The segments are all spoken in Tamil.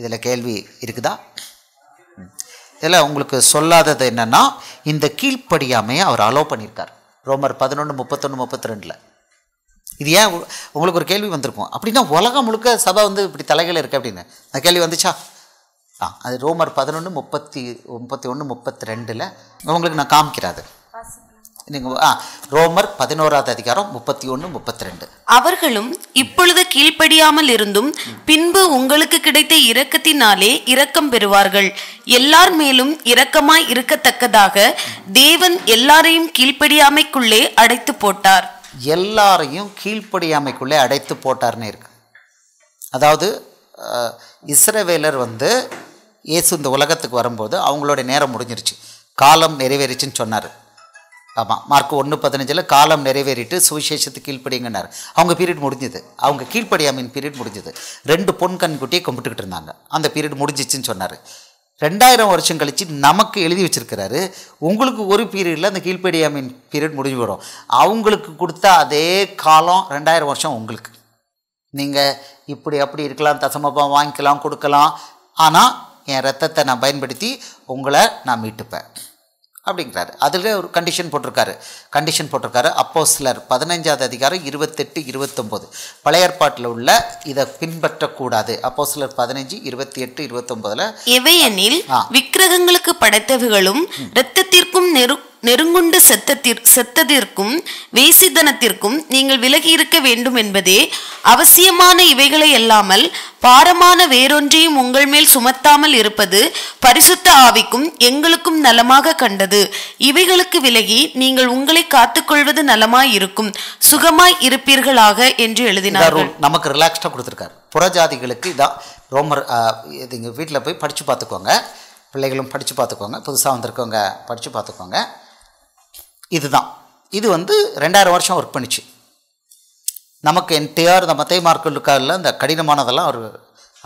இதில் கேள்வி இருக்குதா இதில் உங்களுக்கு சொல்லாதது என்னென்னா இந்த கீழ்ப்படியாமையை அவர் அலோவ் பண்ணியிருக்கார் ரோமர் பதினொன்று முப்பத்தொன்று முப்பத்தி ரெண்டில் இது ஏன் உங்களுக்கு ஒரு கேள்வி வந்திருக்கும் அப்படின்னா உலகம் முழுக்க சபை வந்து இப்படி தலைகள் இருக்குது அப்படின்னு அந்த கேள்வி வந்துச்சா ஆ அது ரோமர் பதினொன்று முப்பத்தி முப்பத்தி ஒன்று முப்பத்தி ரெண்டில் உங்களுக்கு நான் காமிக்கிறாது ரோமர் பதினோராவது அதிகாரம் முப்பத்தி ஒன்று முப்பத்தி ரெண்டு அவர்களும் இப்பொழுது கீழ்ப்படியாமல் இருந்தும் பின்பு உங்களுக்கு கிடைத்த இரக்கத்தினாலே இரக்கம் பெறுவார்கள் எல்லார் மேலும் இரக்கமாய் இருக்கத்தக்கதாக தேவன் எல்லாரையும் கீழ்ப்படியாமைக்குள்ளே அடைத்து போட்டார் எல்லாரையும் கீழ்ப்படியாமைக்குள்ளே அடைத்து போட்டார்னு இருக்கு அதாவது இஸ்ரவேலர் வந்து இயேசு இந்த உலகத்துக்கு வரும்போது அவங்களோட நேரம் முடிஞ்சிருச்சு காலம் நிறைவேறிச்சுன்னு சொன்னார் ஆமாம் மார்க் ஒன்று பதினஞ்சில் காலம் நிறைவேறிட்டு சுவிசேஷத்து கீழ்ப்படிங்கன்னார் அவங்க பீரியட் முடிஞ்சுது அவங்க கீழ்ப்படியாமின் பீரியட் முடிஞ்சுது ரெண்டு பொன் கண்குட்டியை கும்பிட்டுக்கிட்டு இருந்தாங்க அந்த பீரியட் முடிஞ்சிச்சுன்னு சொன்னார் ரெண்டாயிரம் வருஷம் கழித்து நமக்கு எழுதி வச்சுருக்கிறாரு உங்களுக்கு ஒரு பீரியடில் அந்த கீழ்ப்படியாமின் பீரியட் முடிஞ்சு போடும் அவங்களுக்கு கொடுத்த அதே காலம் ரெண்டாயிரம் வருஷம் உங்களுக்கு நீங்கள் இப்படி அப்படி இருக்கலாம் தசமபம் வாங்கிக்கலாம் கொடுக்கலாம் ஆனால் என் ரத்தத்தை நான் பயன்படுத்தி உங்களை நான் மீட்டுப்பேன் அப்படிங்கிறாரு அதில் ஒரு கண்டிஷன் போட்டிருக்காரு கண்டிஷன் போட்டிருக்காரு அப்போ சிலர் பதினைஞ்சாவது அதிகாரம் இருபத்தெட்டு இருபத்தொம்போது பழைய உள்ள இதை பின்பற்றக்கூடாது அப்போ சிலர் பதினஞ்சு இருபத்தி எட்டு இருபத்தொம்போதில் எவையனில் விக்கிரகங்களுக்கு படைத்தவர்களும் இரத்தத்திற்கும் நெருக்கும் நெருங்குண்டு செத்தத்திற் செத்ததிற்கும் வேசித்தனத்திற்கும் நீங்கள் விலகி இருக்க வேண்டும் என்பதே அவசியமான இவைகளை அல்லாமல் பாரமான வேறொன்றையும் உங்கள் மேல் சுமத்தாமல் இருப்பது பரிசுத்த ஆவிக்கும் எங்களுக்கும் நலமாக கண்டது இவைகளுக்கு விலகி நீங்கள் உங்களை காத்துக்கொள்வது நலமாய் இருக்கும் சுகமாய் இருப்பீர்களாக என்று எழுதினார் நமக்கு ரிலாக்ஸ்டா கொடுத்துருக்காரு புறஜாதிகளுக்கு இதான் ரோமர் இது வீட்டில் போய் படித்து பார்த்துக்கோங்க பிள்ளைகளும் படித்து பார்த்துக்கோங்க புதுசாக வந்திருக்கவங்க படித்து பார்த்துக்கோங்க இதுதான் இது வந்து ரெண்டாயிரம் வருஷம் ஒர்க் பண்ணிச்சு நமக்கு என்டிஆர் இந்த மத்தை மார்க்கல்லுக்காரில் இந்த கடினமானதெல்லாம் அவர்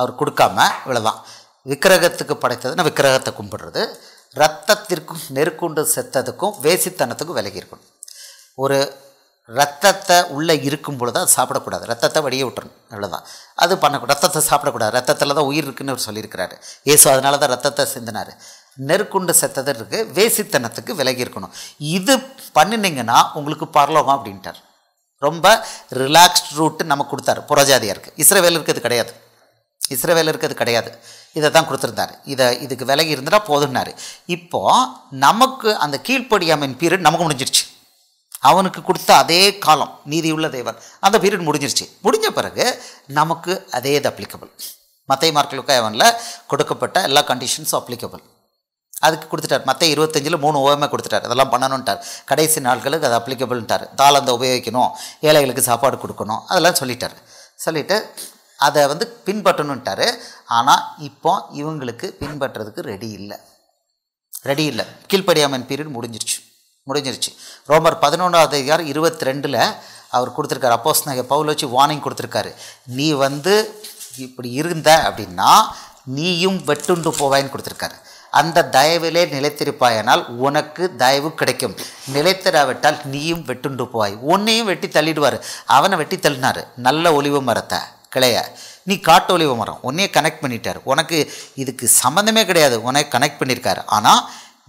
அவர் கொடுக்காம இவ்வளோதான் விக்கிரகத்துக்கு படைத்ததுன்னா விக்கிரகத்தை கும்பிடுறது ரத்தத்திற்கும் நெருக்குண்டு செத்ததுக்கும் வேசித்தனத்துக்கும் விலகி இருக்கணும் ஒரு ரத்தத்தை உள்ளே இருக்கும் பொழுது அது சாப்பிடக்கூடாது ரத்தத்தை வடிய விட்டுறணும் அவ்வளோதான் அது பண்ணக்கூடாது ரத்தத்தை சாப்பிடக்கூடாது ரத்தத்தில் தான் உயிர் இருக்குன்னு அவர் சொல்லியிருக்கிறாரு ஏசு அதனால தான் ரத்தத்தை சிந்தினார் நெருக்குண்டு செத்தது இருக்குது வேசித்தனத்துக்கு விலகி இருக்கணும் இது பண்ணினீங்கன்னா உங்களுக்கு பரலோகம் அப்படின்ட்டார் ரொம்ப ரிலாக்ஸ்ட் ரூட்டு நமக்கு கொடுத்தாரு புறஜாதியாக இருக்குது இஸ்ரேவேல் இருக்கிறது கிடையாது இஸ்ரேவேல் இருக்கிறது கிடையாது இதை தான் கொடுத்துருந்தாரு இதை இதுக்கு விலகி இருந்தால் போதுன்னாரு இப்போது நமக்கு அந்த கீழ்ப்படியாமின் பீரியட் நமக்கு முடிஞ்சிருச்சு அவனுக்கு கொடுத்த அதே காலம் நீதி உள்ள தேவன் அந்த பீரியட் முடிஞ்சிருச்சு முடிஞ்ச பிறகு நமக்கு அதே இது அப்ளிகபிள் மத்தை மார்க்களுக்கு அவனில் கொடுக்கப்பட்ட எல்லா கண்டிஷன்ஸும் அப்ளிகபிள் அதுக்கு கொடுத்துட்டார் மற்ற இருபத்தஞ்சில் மூணு ஓவியமாக கொடுத்துட்டார் அதெல்லாம் பண்ணணுன்ட்டார் கடைசி நாட்களுக்கு அது அப்ளிகபிள்ன்ட்டார் தாளந்த உபயோகிக்கணும் ஏழைகளுக்கு சாப்பாடு கொடுக்கணும் அதெல்லாம் சொல்லிட்டார் சொல்லிவிட்டு அதை வந்து பின்பற்றணுன்ட்டார் ஆனால் இப்போ இவங்களுக்கு பின்பற்றுறதுக்கு ரெடி இல்லை ரெடி இல்லை கீழ்ப்படியாமன் பீரியட் முடிஞ்சிருச்சு முடிஞ்சிருச்சு ரோமர் பதினொன்றாவது அதிகாரம் இருபத்தி ரெண்டில் அவர் கொடுத்துருக்காரு அப்போஸ் நகை பவுல் வச்சு வார்னிங் கொடுத்துருக்காரு நீ வந்து இப்படி இருந்த அப்படின்னா நீயும் வெட்டுண்டு போவாயின்னு கொடுத்துருக்காரு அந்த தயவிலே நிலைத்திருப்பாயனால் உனக்கு தயவு கிடைக்கும் நிலைத்திராவிட்டால் நீயும் வெட்டுண்டு போவாய் உன்னையும் வெட்டி தள்ளிடுவார் அவனை வெட்டி தள்ளினார் நல்ல ஒளிவு மரத்தை கிளைய நீ காட்டு ஒளிவு மரம் உன்னையே கனெக்ட் பண்ணிட்டார் உனக்கு இதுக்கு சம்மந்தமே கிடையாது உனக்கு கனெக்ட் பண்ணியிருக்காரு ஆனால்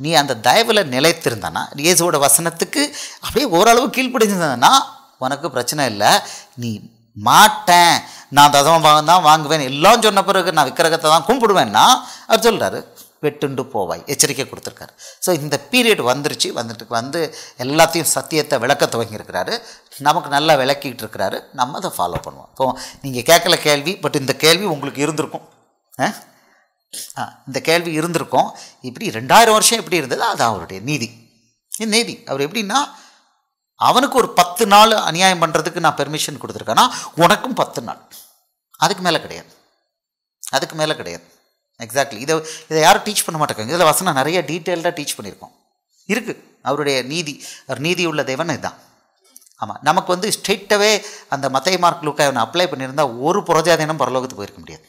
நீ அந்த தயவில் நிலைத்திருந்தனா இயேசுவோட வசனத்துக்கு அப்படியே ஓரளவு கீழ்ப்படிஞ்சிருந்தனா உனக்கு பிரச்சனை இல்லை நீ மாட்டேன் நான் தசமம் தான் வாங்குவேன் எல்லாம் சொன்ன பிறகு நான் விக்கிரகத்தை தான் கும்பிடுவேன்னா அவர் சொல்கிறாரு வெட்டுண்டு போவாய் எச்சரிக்கை கொடுத்துருக்காரு ஸோ இந்த பீரியட் வந்துருச்சு வந்துட்டு வந்து எல்லாத்தையும் சத்தியத்தை விளக்க துவங்கியிருக்கிறாரு நமக்கு நல்லா விளக்கிக்கிட்டு இருக்கிறாரு நம்ம அதை ஃபாலோ பண்ணுவோம் ஸோ நீங்கள் கேட்கல கேள்வி பட் இந்த கேள்வி உங்களுக்கு இருந்திருக்கும் இந்த கேள்வி இருந்திருக்கும் இப்படி ரெண்டாயிரம் வருஷம் எப்படி இருந்தது அது அவருடைய நீதி நீதி அவர் எப்படின்னா அவனுக்கு ஒரு பத்து நாள் அநியாயம் பண்ணுறதுக்கு நான் பெர்மிஷன் கொடுத்துருக்கேன்னா உனக்கும் பத்து நாள் அதுக்கு மேலே கிடையாது அதுக்கு மேலே கிடையாது எக்ஸாக்ட்லி இதை இதை யாரும் டீச் பண்ண மாட்டேங்க இதில் வசனம் நிறைய டீட்டெயில்டாக டீச் பண்ணியிருக்கோம் இருக்குது அவருடைய நீதி அவர் நீதி உள்ள தேவன் இதுதான் ஆமாம் நமக்கு வந்து ஸ்ட்ரெயிட்டாகவே அந்த மத்திய மார்க் அவனை அப்ளை பண்ணியிருந்தால் ஒரு புரஜாதீனம் பரலோகத்துக்கு போயிருக்க முடியாது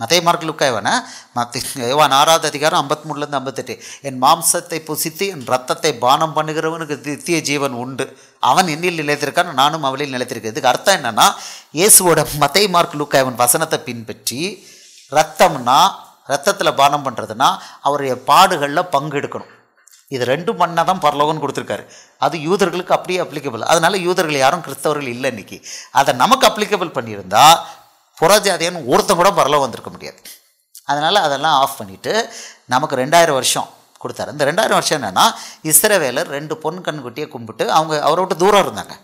மதே மார்க் லுக்கா இவனை மத்தி இவன் ஆறாவது அதிகாரம் ஐம்பத்மூணுலேருந்து ஐம்பத்தெட்டு என் மாம்சத்தை புசித்து என் ரத்தத்தை பானம் பண்ணுகிறவனுக்கு தித்திய ஜீவன் உண்டு அவன் என்னில் நிலைத்திருக்கான் நானும் அவளில் நிலைத்திருக்கேன் இதுக்கு அர்த்தம் என்னென்னா இயேசுவோட மதே மார்க் லுக்கா இவன் வசனத்தை பின்பற்றி ரத்தம்னா ரத்தத்தில் பானம் பண்ணுறதுனா அவருடைய பாடுகளில் பங்கெடுக்கணும் இது ரெண்டும் பண்ணால் தான் பரலோகம்னு கொடுத்துருக்காரு அது யூதர்களுக்கு அப்படியே அப்ளிகபிள் அதனால் யூதர்கள் யாரும் கிறிஸ்தவர்கள் இல்லை இன்றைக்கி அதை நமக்கு அப்ளிகபிள் பண்ணியிருந்தால் புறஜாதியன் ஒருத்தம் கூட பரலோகம் வந்திருக்க முடியாது அதனால் அதெல்லாம் ஆஃப் பண்ணிவிட்டு நமக்கு ரெண்டாயிரம் வருஷம் கொடுத்தாரு இந்த ரெண்டாயிரம் வருஷம் என்னென்னா இஸ்ரவேலர் ரெண்டு பொன் கண்குட்டியை கும்பிட்டு அவங்க அவரை விட்டு தூரம் இருந்தாங்க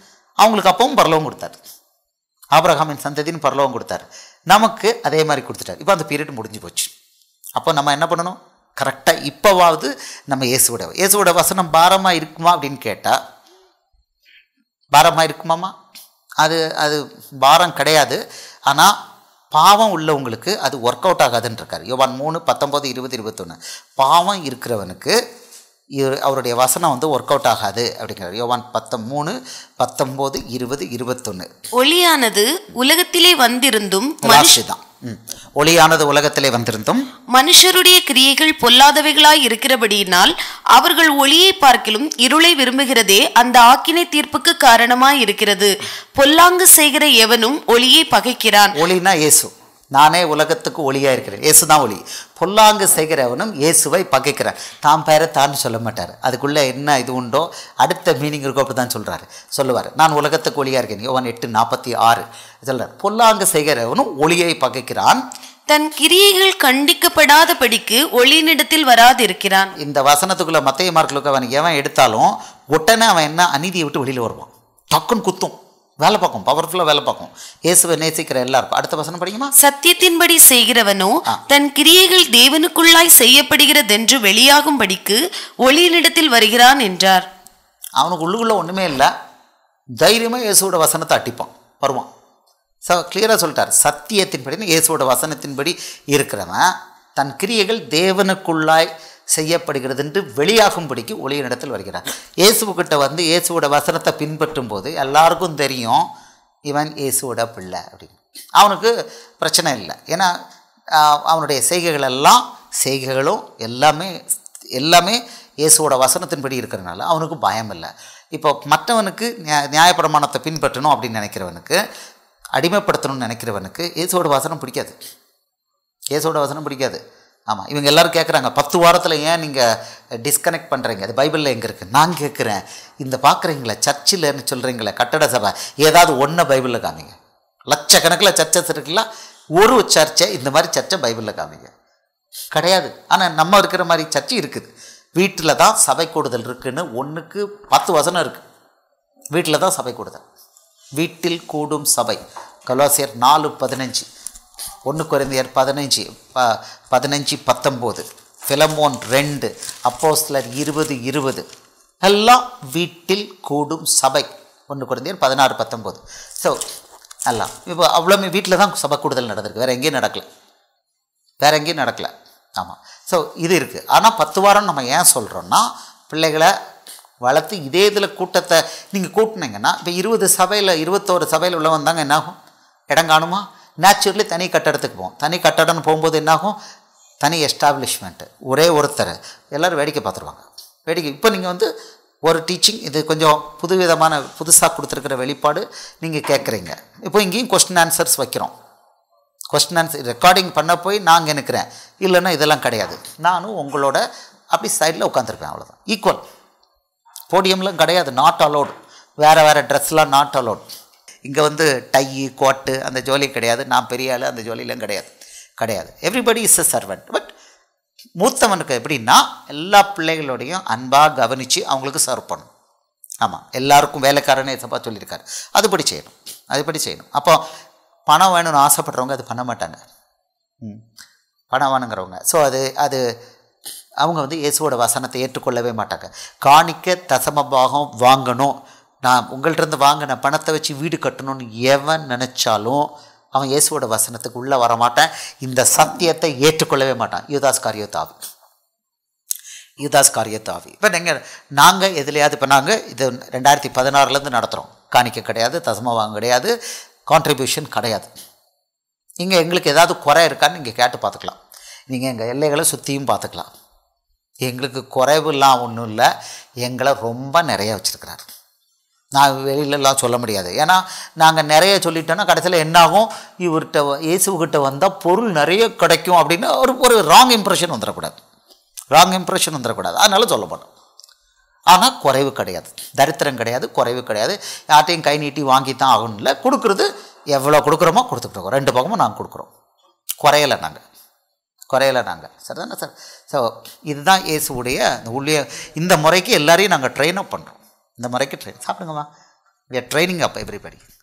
அவங்களுக்கு அப்பவும் பரலவும் கொடுத்தாரு ஆப்ரஹாமின் சந்ததின்னு பரலோகம் கொடுத்தாரு நமக்கு அதே மாதிரி கொடுத்துட்டார் இப்போ அந்த பீரியட் முடிஞ்சு போச்சு அப்போ நம்ம என்ன பண்ணணும் கரெக்டாக இப்போவாவது நம்ம இயேசுவோட இயேசுவோட வசனம் பாரமாக இருக்குமா அப்படின்னு கேட்டால் பாரமாக இருக்குமாம்மா அது அது பாரம் கிடையாது ஆனால் பாவம் உள்ளவங்களுக்கு அது ஒர்க் அவுட் ஆகாதுன்னு இருக்கார் யோவான் மூணு பத்தொம்போது இருபது இருபத்தொன்று பாவம் இருக்கிறவனுக்கு அவருடைய வசனம் வந்து ஒர்க் அவுட் ஆகாது அப்படிங்கிறார் யோவான் பத்தம் மூணு பத்தொம்போது இருபது இருபத்தொன்று ஒளியானது உலகத்திலே வந்திருந்தும் தான் ஒளியானது உலகத்திலே வந்திருந்தும் மனுஷருடைய கிரியைகள் பொல்லாதவைகளாய் இருக்கிறபடியினால் அவர்கள் ஒளியை பார்க்கிலும் இருளை விரும்புகிறதே அந்த ஆக்கினை தீர்ப்புக்கு காரணமாய் இருக்கிறது பொல்லாங்கு செய்கிற எவனும் ஒளியை பகைக்கிறான் ஒளினா இயேசு நானே உலகத்துக்கு ஒளியாக இருக்கிறேன் ஏசு தான் ஒளி பொல்லாங்கு செய்கிறவனும் இயேசுவை பகைக்கிறேன் தான் பெயரை தான் சொல்ல மாட்டார் அதுக்குள்ளே என்ன இது உண்டோ அடுத்த மீனிங் இருக்கோ அப்படி தான் சொல்கிறாரு சொல்லுவார் நான் உலகத்துக்கு ஒளியாக இருக்கேன் ஒன் எட்டு நாற்பத்தி ஆறு சொல்கிறார் பொல்லாங்கு செய்கிறவனும் ஒளியை பகைக்கிறான் தன் கிரியைகள் கண்டிக்கப்படாத படிக்கு ஒளியினிடத்தில் இருக்கிறான் இந்த வசனத்துக்குள்ளே மத்திய மார்க்கில் அவன் எவன் எடுத்தாலும் உடனே அவன் என்ன அநீதியை விட்டு வெளியில் வருவான் டக்குன்னு குத்தும் வேலை பார்க்கும் பவர்ஃபுல்லாக வேலை பார்க்கும் இயேசுவை நேசிக்கிற எல்லாருக்கும் அடுத்த வசனம் படிக்குமா சத்தியத்தின்படி செய்கிறவனோ தன் கிரியைகள் தேவனுக்குள்ளாய் செய்யப்படுகிறதென்று படிக்கு ஒளியினிடத்தில் வருகிறான் என்றார் அவனுக்கு உள்ளுக்குள்ளே ஒன்றுமே இல்லை தைரியமாக இயேசுவோட வசனத்தை அட்டிப்பான் வருவான் ச கிளியராக சொல்லிட்டார் சத்தியத்தின்படின்னு இயேசுவோட வசனத்தின்படி இருக்கிறவன் தன் கிரியைகள் தேவனுக்குள்ளாய் செய்யப்படுகிறது என்று வெளியாகும்படிக்கு ஒளிய இடத்தில் வருகிறார் இயேசுக்கிட்ட வந்து இயேசுவோட வசனத்தை பின்பற்றும் போது எல்லாருக்கும் தெரியும் இவன் இயேசுவோட பிள்ளை அப்படின்னு அவனுக்கு பிரச்சனை இல்லை ஏன்னா அவனுடைய செய்கைகள் எல்லாம் செய்கைகளும் எல்லாமே எல்லாமே இயேசுவோட வசனத்தின்படி இருக்கிறனால அவனுக்கு பயம் இல்லை இப்போ மற்றவனுக்கு நியா நியாயப்பிரமாணத்தை பின்பற்றணும் அப்படின்னு நினைக்கிறவனுக்கு அடிமைப்படுத்தணும்னு நினைக்கிறவனுக்கு இயேசுவோட வசனம் பிடிக்காது இயேசுவோட வசனம் பிடிக்காது ஆமாம் இவங்க எல்லோரும் கேட்குறாங்க பத்து வாரத்தில் ஏன் நீங்கள் டிஸ்கனெக்ட் பண்ணுறீங்க அது பைபிளில் எங்கே இருக்குது நான் கேட்குறேன் இந்த பார்க்குறீங்களே சர்ச்சில்னு சொல்கிறீங்களே கட்டட சபை ஏதாவது ஒன்றை பைபிளில் காமிங்க லட்சக்கணக்கில் சர்ச்சஸ் இருக்குல்ல ஒரு சர்ச்சை இந்த மாதிரி சர்ச்சை பைபிளில் காமிங்க கிடையாது ஆனால் நம்ம இருக்கிற மாதிரி சர்ச்சு இருக்குது வீட்டில் தான் சபை கூடுதல் இருக்குதுன்னு ஒன்றுக்கு பத்து வசனம் இருக்குது வீட்டில் தான் சபை கூடுதல் வீட்டில் கூடும் சபை கலோசியர் நாலு பதினஞ்சு ஒன்று குறைந்தர் பதினஞ்சு ப பதினஞ்சு பத்தொம்போது பிலமோன் ரெண்டு அப்போஸ்லர் இருபது இருபது எல்லாம் வீட்டில் கூடும் சபை ஒன்று குறைந்தியர் பதினாறு பத்தொம்போது ஸோ எல்லாம் இப்போ அவ்வளோமே வீட்டில் தான் சபை கூடுதல் நடந்திருக்கு வேறு எங்கேயும் நடக்கலை வேறு எங்கேயும் நடக்கலை ஆமாம் ஸோ இது இருக்குது ஆனால் பத்து வாரம் நம்ம ஏன் சொல்கிறோன்னா பிள்ளைகளை வளர்த்து இதே இதில் கூட்டத்தை நீங்கள் கூட்டினீங்கன்னா இப்போ இருபது சபையில் இருபத்தோரு சபையில் உள்ளவன் தாங்க என்னாகும் இடம் காணுமா நேச்சுரலி தனி கட்டடத்துக்கு போவோம் தனி கட்டடம்னு போகும்போது என்னாகும் தனி எஸ்டாப்ளிஷ்மெண்ட்டு ஒரே ஒருத்தர் எல்லோரும் வேடிக்கை பார்த்துருவாங்க வேடிக்கை இப்போ நீங்கள் வந்து ஒரு டீச்சிங் இது கொஞ்சம் புதுவிதமான புதுசாக கொடுத்துருக்கிற வெளிப்பாடு நீங்கள் கேட்குறீங்க இப்போ இங்கேயும் கொஸ்டின் ஆன்சர்ஸ் வைக்கிறோம் கொஸ்டின் ஆன்சர் ரெக்கார்டிங் பண்ண போய் நாங்கள் நிற்கிறேன் இல்லைன்னா இதெல்லாம் கிடையாது நானும் உங்களோட அப்படி சைடில் உட்காந்துருப்பேன் அவ்வளோதான் ஈக்குவல் போடியம்லாம் கிடையாது நாட் அலோட் வேறு வேறு ட்ரெஸ்லாம் நாட் அலோட் இங்கே வந்து டை கோட்டு அந்த ஜோலி கிடையாது நான் பெரிய ஆள் அந்த ஜோலியெலாம் கிடையாது கிடையாது everybody is a servant but மூத்தவனுக்கு எப்படின்னா எல்லா பிள்ளைகளோடையும் அன்பாக கவனித்து அவங்களுக்கு சர்வ் பண்ணும் ஆமாம் எல்லாருக்கும் வேலைக்காரனே தப்பாக சொல்லியிருக்காரு அதுபடி செய்யணும் அதுபடி செய்யணும் அப்போ பணம் வேணும்னு ஆசைப்படுறவங்க அது பண்ண மாட்டாங்க பணம் வேணுங்கிறவங்க ஸோ அது அது அவங்க வந்து இயேசுவோட வசனத்தை ஏற்றுக்கொள்ளவே மாட்டாங்க காணிக்க தசமபாகம் வாங்கணும் நான் உங்கள்கிட்டருந்து வாங்கின பணத்தை வச்சு வீடு கட்டணும்னு எவன் நினச்சாலும் அவன் இயேசுவோட வசனத்துக்கு உள்ளே மாட்டேன் இந்த சத்தியத்தை ஏற்றுக்கொள்ளவே மாட்டான் யுதாஸ் காரியத்தாவி யுதாஸ் காரியத்தாவி இப்போ நீங்கள் நாங்கள் எதுலையாவது இப்போ நாங்கள் இது ரெண்டாயிரத்தி பதினாறுலேருந்து நடத்துகிறோம் காணிக்க கிடையாது தசமா வாங்க கிடையாது கான்ட்ரிபியூஷன் கிடையாது இங்கே எங்களுக்கு ஏதாவது குறை இருக்கான்னு நீங்கள் கேட்டு பார்த்துக்கலாம் நீங்கள் எங்கள் எல்லைகளை சுற்றியும் பார்த்துக்கலாம் எங்களுக்கு குறைவுலாம் ஒன்றும் இல்லை எங்களை ரொம்ப நிறையா வச்சுருக்கிறாரு நான் வெளியிலலாம் சொல்ல முடியாது ஏன்னா நாங்கள் நிறைய சொல்லிட்டோன்னா கடைசியில் என்னாகும் இவர்கிட்ட இயேசுக்கிட்ட வந்தால் பொருள் நிறைய கிடைக்கும் அப்படின்னு ஒரு ஒரு ராங் இம்ப்ரெஷன் வந்துடக்கூடாது ராங் இம்ப்ரெஷன் வந்துடக்கூடாது அதனால் சொல்ல மாட்டோம் ஆனால் குறைவு கிடையாது தரித்திரம் கிடையாது குறைவு கிடையாது யார்ட்டையும் கை நீட்டி வாங்கி தான் இல்லை கொடுக்குறது எவ்வளோ கொடுக்குறோமோ கொடுத்துக்கிட்டு ரெண்டு பக்கமும் நாங்கள் கொடுக்குறோம் குறையலை நாங்கள் குறையலை நாங்கள் சரிதானே சார் ஸோ இதுதான் இயேசுடைய இந்த உள்ளே இந்த முறைக்கு எல்லாரையும் நாங்கள் ட்ரெயின் அப் பண்ணுறோம் இந்த முறைக்கு ட்ரெயின் சாப்பிடுங்கம்மா we are training up everybody